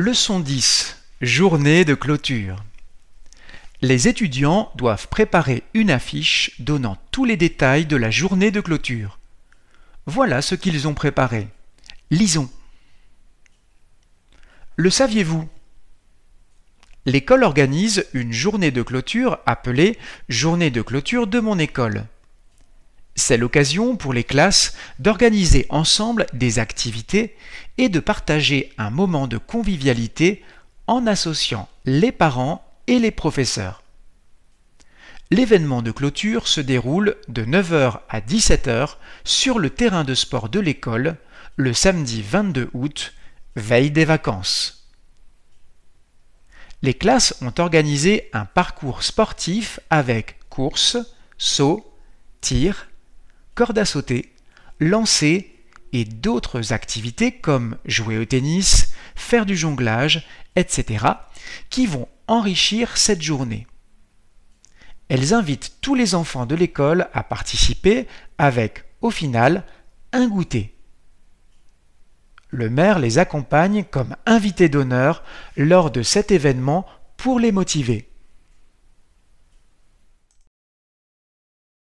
Leçon 10. Journée de clôture. Les étudiants doivent préparer une affiche donnant tous les détails de la journée de clôture. Voilà ce qu'ils ont préparé. Lisons. Le saviez-vous L'école organise une journée de clôture appelée Journée de clôture de mon école. C'est l'occasion pour les classes d'organiser ensemble des activités et de partager un moment de convivialité en associant les parents et les professeurs. L'événement de clôture se déroule de 9h à 17h sur le terrain de sport de l'école le samedi 22 août, veille des vacances. Les classes ont organisé un parcours sportif avec course, saut, tir, corde à sauter, lancer et d'autres activités comme jouer au tennis, faire du jonglage, etc., qui vont enrichir cette journée. Elles invitent tous les enfants de l'école à participer avec, au final, un goûter. Le maire les accompagne comme invités d'honneur lors de cet événement pour les motiver.